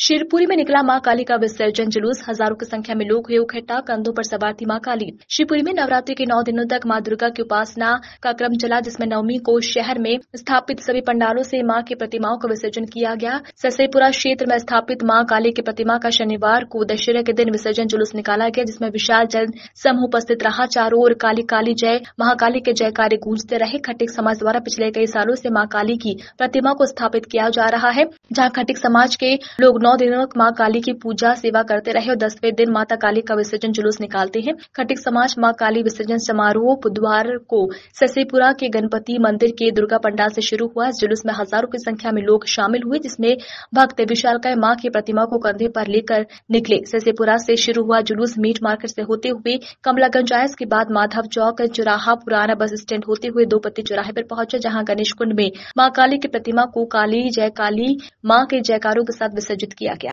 शिवपुरी में निकला मां काली का विसर्जन जुलूस हजारों की संख्या में लोग हुए इकट्ठा कंधों पर सवार थी मां काली शिवपुरी में नवरात्रि के नौ दिनों तक मां दुर्गा की उपासना का क्रम चला जिसमें नवमी को शहर में स्थापित सभी पंडालों से मां की प्रतिमाओं का विसर्जन किया गया ससेपुरा क्षेत्र में स्थापित मां काली की प्रतिमा का शनिवार को दशहरा के दिन विसर्जन जुलूस निकाला गया जिसमें विशाल जन समूह उपस्थित रहा चारों ओर काली काली जय महाकाली के जयकारे गूंजते रहे खटिक समाज द्वारा पिछले कई सालों से मां काली की प्रतिमा को स्थापित किया जा रहा है जहाँ खटिक समाज के लोग नौ दिनों तक माँ काली की पूजा सेवा करते रहे और दसवें दिन माता काली का विसर्जन जुलूस निकालते हैं खटिक समाज माँ काली विसर्जन समारोह बुधवार को ससेपुरा के गणपति मंदिर के दुर्गा पंडाल से शुरू हुआ इस जुलूस में हजारों की संख्या में लोग शामिल हुए जिसमें भक्त विशालकाय माँ की प्रतिमा को कंधे पर लेकर निकले ससेपुरा से शुरू हुआ जुलूस मीट मार्केट से होते हुए कमलागंज आया इसके बाद माधव चौक चौराहा पुराना बस स्टैंड होते हुए दो पत्ती चौराहे पर पहुंचे जहां गणेश कुंड में माँ काली की प्रतिमा को काली जय काली माँ के जयकारों के साथ विसर्जित ¿Qué